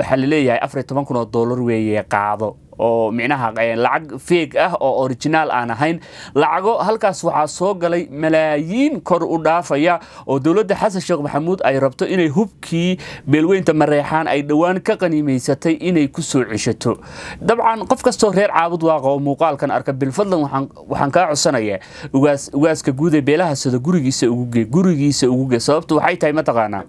waxaa laleeyahay afariy toban kun oo dollar weeye qaado oo micnaha eh, lacag feeg ah oo originaal aan ahayn lacago halkaas waxaa soo galay malaayiin kor u dhaafaya oo dowladda xasan sheekh maxamuud ay rabto inay hubkii beelweynta mareexaan ay dhowaan ka qaniimaysatay inay ku soo ceshato dabcan qof kastoo reer caabud waaqa oo muuqaalkan arka bilfadlan waxaan kaa codsanayaa ugaaska guud ee beelaha gurigiisa ugu gee gurigiisa ugu gee sababtu waxay tahay mataqaanaa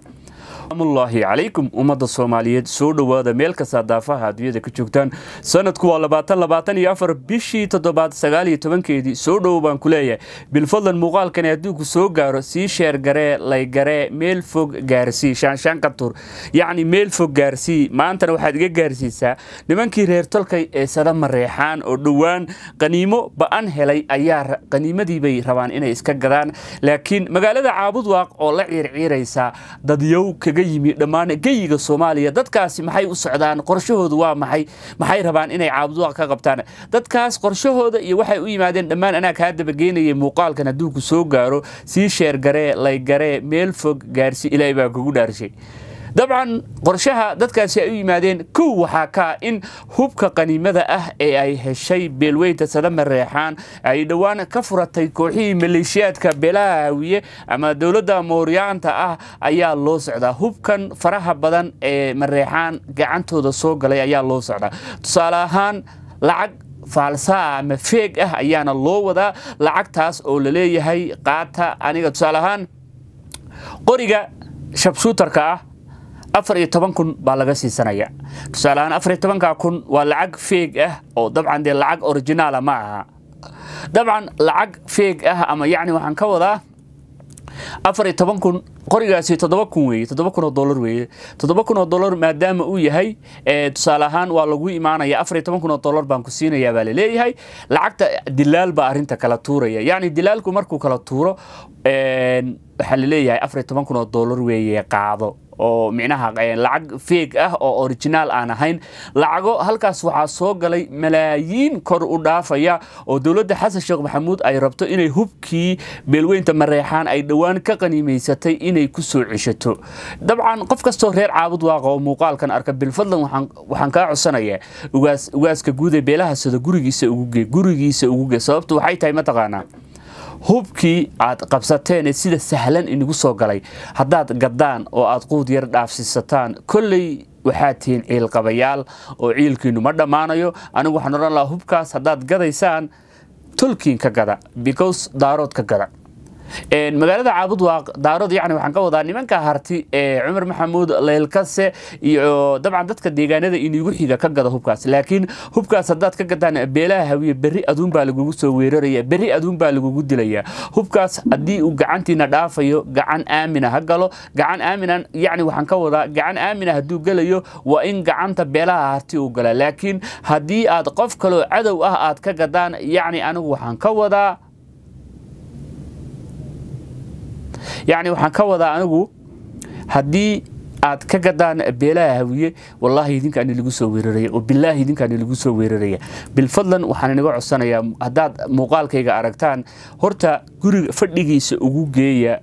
aamulaahi calaykum ummadda soomaaliyeed soo dhowaada meel kastaa daafaha adduunyada ka joogtaan sanadku waa labaatan labaatan iyo afar bishii toddobaad sagaal iyo tobankeedii soo dhowo baan ku leeyahay bilfadlan muuqaalkani adduunku soo gaaro sii sheer garee laygaree meel fog gaarsii shaanshaanka tur yacni meel fog gaarsii maantana waxaad iga gaarsiisaa nimankii reer tolkay ee sada mareexaan oo dhowaan qaniimo ba'an helay ayaa qaniimadii bay rabaan inay iska gadaan laakiin magaalada caabudwaaq oo la ciirciiraysa dadyow kaga yimi dhammaan geyiga soomaaliya dadkaasi maxay u socdaan qorshahoodu waa maxay maxay rabaan inay caabudo ka qabtaan dadkaas qorshahooda iyo waxay u yimaadeen dhammaan anaa kaa dabageynayay muuqaalkan hadduu ku soo gaaro sii sheergaree laygaree meel fog gaarsi ilaahi baa kugu dhaarshay dabcan qorshaha dadkaasi ay u yimaadeen kow waxaa kaa ah in hubka qaniimada ah ee ay heshay beelweynta sadama reexaan ay dhowaan ka furatay kooxihii maleeshiyaadka beelaha belaawiye ama dowladda mooryaanta ah ayaa loo socdaa hubkan faraha badan ee mareexaan gacantooda soo galay ayaa loo socdaa tusaale ahaan lacag faalsaa ama feeg ah ayaana loo wadaa lacagtaas oo laleeyahay qaata aniga tusaale ahaan qoriga shabsuutarka ah afar iyo toban kun baa laga siisanaya tusaaleahaan afar iyo tobanka kun waa lacag feeg ah oo dabcan dee lacag originaala ah ma aha dabcan lacag feeg ah ama yacni waxaan ka wadaa afar iyo toban kun qorigaasi toddoba kun weeye toddoba kun oo dollar weeye toddoba kun oo dollar maadaama uu yahay tusaale ahaan waa lagu imaanaya afar iyo toban kun oo dollar baan ku siinayaa baa laleeyahay lacagta dilaal baa arrinta kala tuuraya yacni dilaalku markuu kala tuuro waxaa laleeyahay afar iyo toban kun oo dollar weeye qaado oo micnaha eh, lacag feeg ah oo orijinaal aan ahayn lacago halkaas waxaa soo galay malaayiin kor u dhaafaya oo dowladda xasan sheekh maxamuud ay rabto inay hubkii beelweynta mareexaan ay dhowaan ka qaniimaysatay inay ku soo ceshato dabcan qof kastoo reer caabud waaqa oo muuqaalkan arka bilfadlan waxaan kaa codsanayaa ugaaska guud ee beelaha sida gurigiisa ugu gee gurigiisa ugu gee sababtu waxay tahay mataqaanaa hubkii aad qabsateen sida sahlan inagu soo galay haddaad gaddaan oo aad quud yar dhaafsiisataan kolley waxaad tihiin ciilqabayaal oo ciilkiinnu ma dhammaanayo anigu waxaan odhan lahaa hubkaas haddaad gadaysaan tolkiin ka gada bikows daarood ka gada magaalada caabud waa daarod yani waxaan ka wadaa nimanka harti ee cumar maxamuud leylkase iyo dabcan dadka deegaanada inigu xiga ka gada hubkaas laakiin hubkaas haddaad ka gadaan beelaha hawiye berri aduunbaa lagugu soo weeraraya berri aduunbaa lagugu dilaya hubkaas haddii uu gacantiina dhaafayo gacan aamina ha galo gacan aaminan yani waxaan ka wadaa gacan aamina hadduu gelayo waa in gacanta beelaha harti uu gala laakiin haddii aad qof kaloo cadow ah aad ka gadaan yacni anigu waxaan ka wadaa yacni waxaan ka wadaa anigu haddii aad ka gadaan beelaha hawiye wallaahi idinkaani lagu soo weeraraya oo bilaahi idinkaani lagu soo weeraraya bilfadlan waxaan inaga codsanayaa haddaad muuqaalkayga aragtaan horta guriga fadhigiisa ugu geeya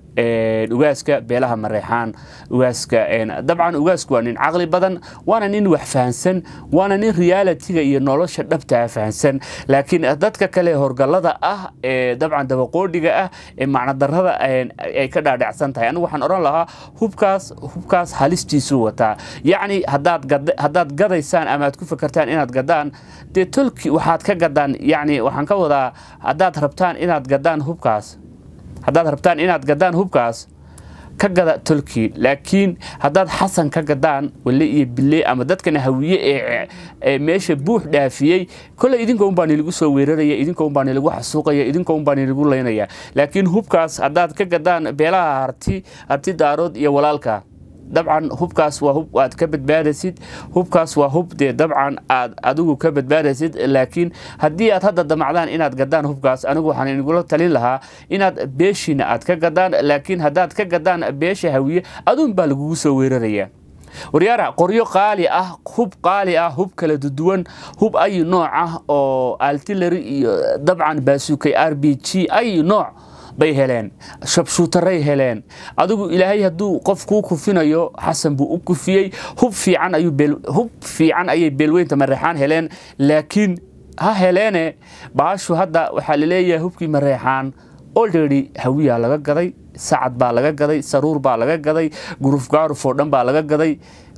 ugaaska beelaha mareexaan ugaaska dabcan ugaasku waa nin caqli badan waana nin wax fahansan waana nin realitiga iyo nolosha dhabtaa ah fahansan laakiin dadka kale horgallada ah ee dabcan dabaqoodhiga ah ee macnadarrada ay ka dhaadhacsan tahay anigu waxaan odhan lahaa hubkaas hubkaas halistiisuu wataa yacni haddaad gadaysaan ama ku fakartaan inaad gadaan dee tolki waxaad ka gadaan yacni waxaan ka wadaa haddaad rabtaan inaad gadaan hubkaas haddaad rabtaan inaad gadaan hubkaas ka gada tolki laakiin haddaad xasan ka gadaan wale iyo bille ama dadkan hawiye ee meesha buux dhaafiyey koley idinka un baa nilagu soo weeraraya idinka un baa nilagu xasuuqaya idinka un baa nilagu laynaya laakiin hubkaas haddaad ka gadaan beelaha harti harti daarood iyo walaalka dabcan hubkaas waa hub aad ka badbaadaysid hubkaas waa hub dee dabcan aad adigu ka badbaadaysid laakiin haddii aad hadda damacdaan inaad gadaan hubkaas anigu waxaan inigula talin lahaa inaad beeshiina aad ka gadaan laakiin haddaad ka gadaan beesha hawiye aduun baa lagugu soo weeraraya waryaara qoryo qaali ah hub qaali ah hub kala duduwan hub ay nooc ah oo altilary iyo dabcan baasuukay r b g ay nooc bay heleen shabshuutaray heleen adigu ilaahay hadduu qof kuu kufinayo xasan buu u kufiyey hub fiicanhub fiican ayay beelweynta mareexaan heleen laakiin ha heleene baashu hadda waxaa laleeyahay hubkii mareexaan olredy hawiyaa laga gaday sacad baa laga gaday saruur baa laga gaday gurufgaaruf oo dhan baa laga gaday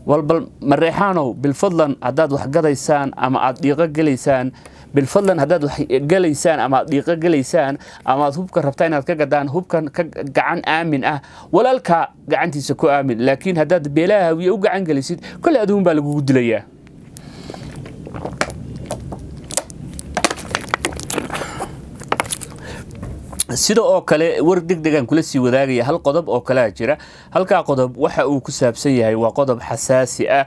walbal mareexaanow bilfadlan haddaad wax gadaysaan ama aad dhiiqo gelaysaan bilfadlan haddaad wax galaysaan ama aad dhiiqo gelaysaan ama aad hubka rabtaa inaad ka gadaan hubkan ka gacan aamin ah walaalkaa gacantiisa ku aamin laakiin haddaad beelaha hawiye u gacan gelisid koley aduun baa lagugu dilayaa sida oo kale war deg degaan kula sii wadaagaya hal qodob oo kalea jira halkaa qodob waxa uu ku saabsan yahay waa qodob xasaasi ah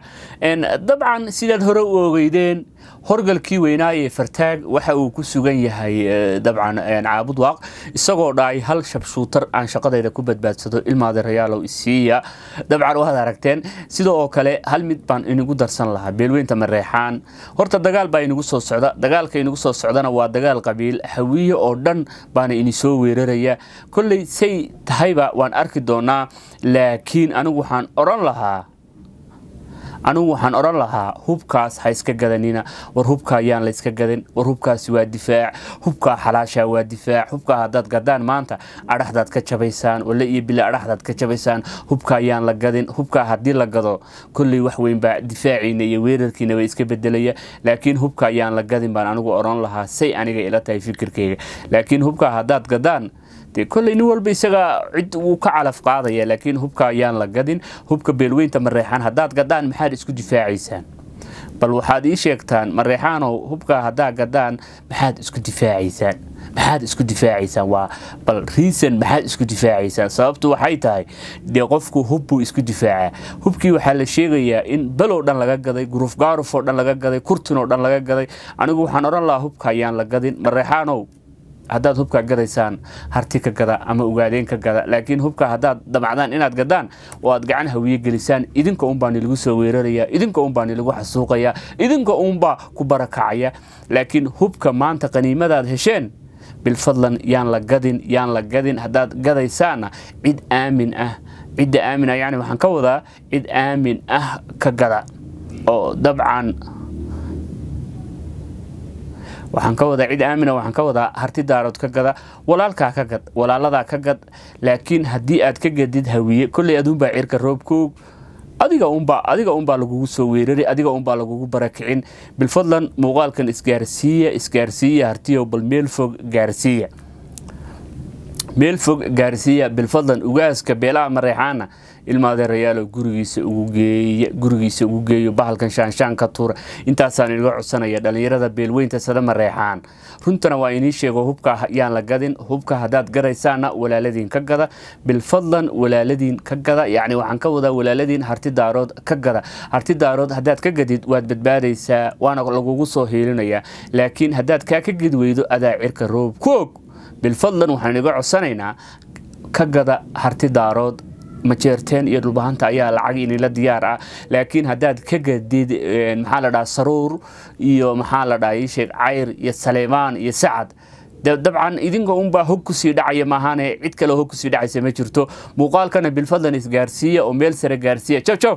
dabcan sidaad hore u ogeydeen horgalkii weynaaye fartaag waxa uu ku sugan yahay eh, dabcan eh, caabud waaq isagoo dhaay hal shabshuutar aan shaqadayda ku badbaadsado ilmaada rayaalow isiiya dabcan waad aragteen sida oo kale hal mid baan inigu darsan lahaa beelweynta mareexaan horta dagaal baa inigu soo socda dagaalka inigu soo socdana waa dagaal qabiil hawiye oo dhan baana inisoo weeraraya kolley say tahayba waan arki doonaa laakiin anigu waxaan odhan lahaa anugu waxaan odhan lahaa hubkaas ha iska gadanina war hubka ayaan layska gadin war hubkaasi waa difaac hubkaa xalaashaa waa difaac hubkaa haddaad gadaan maanta adhaxdaad ka jabaysaan wale iyo bila adhaxdaad ka jabaysaan hubka ayaan la gadin hubkaa haddii la gado kolley wax weynbaa difaaciina iyo weerarkiinaba iska bedelaya laakiin hubka ayaan la gadin baan anigu odhan lahaa say aniga ila tahay fikirkayga laakiin hubkaa haddaad gadaan dee kolley nin walba isagaa cid wuu ka calaf qaadaya laakiin hubka ayaan la gadin hubka beelweynta mareexaan haddaad gaddaan maxaad isku difaacaysaan bal waxaad ii sheegtaan mareexaanow hubkaa haddaa gaddaan maxaad isku difaacaysaan maxaad isku difaacaysaan waa bal riisan maxaad isku difaacaysaan sababtu waxay tahay dee qofku hubbuu isku difaacaa hubkii waxaa la sheegayaa in below dhan laga gaday guruuf gaarufoo dhan laga gaday kurtinoo dhan laga gaday anigu waxaan odhan lahaa hubka ayaan la gadin mareexaanow haddaad hubka gadaysaan harti ka gada ama ugaadeen ka gada laakiin hubka haddaad damacdaan inaad gadaan waad gacan hawiye gelisaan idinka unbaa nilagu soo weeraraya idinka unbaa nilagu xasuuqaya idinka unbaa ku barakacaya laakiin hubka maanta qaniimadaad hesheen bilfadlan yaan la gadin yaan la gadin haddaad gadaysaana cid aamin ah cidda aamin ah yani waxaan ka wadaa cid aamin ah ka gada oo dabcan waxaan ka wadaa cid aamina waxaan ka wadaa harti daarood ka gada walaalkaa ka gad walaaladaa ka gad laakiin haddii aad ka gadid hawiye kolley aduunbaa cirka roobkoog adiga unbaa adiga unbaa lagugu soo weerari adiga unbaa lagugu barakicin bilfadlan muuqaalkan isgaarsiiya isgaarsiiya hartiyow bal meel fog gaarsiiya meel fog gaarsiiya bilfadlan ugaaska beelaha mareexaana rayaalo gurigiisa ugu geeyo bahalkan shaanshaan ka tuura intaasaan inaga codsanaya dhallinyarada beelweynta sada mareexaan runtana waa inii sheego hubka yaan la gadin hubka haddaad garaysaana walaaladiin ka gada bilfadlan walaaladiin ka gada yacni waxaan ka wadaa walaaladiin harti daarood ka gada harti daarood haddaad ka gadid waad badbaadaysaa waana lagugu soo hiilinayaa laakiin haddaad kaa ka ged adaa cirka roob koog bilfadlan waxaan iga codsanaynaa ka gada harti daarood majeerteen iyo dhulbahanta ayaa lacag inila diyaar ah laakiin haddaad ka gadid maxaa la dhaha saruur iyo maxaa la dhaha iisheeg cayr iyo saleymaan iyo sacad dabcan idinka unbaa hog kusii dhacaya maahaane cid kale hog kusii dhacaysa ma jirto muuqaalkana bilfadlan isgaarsiiya oo meel sare gaarsiiya jow jow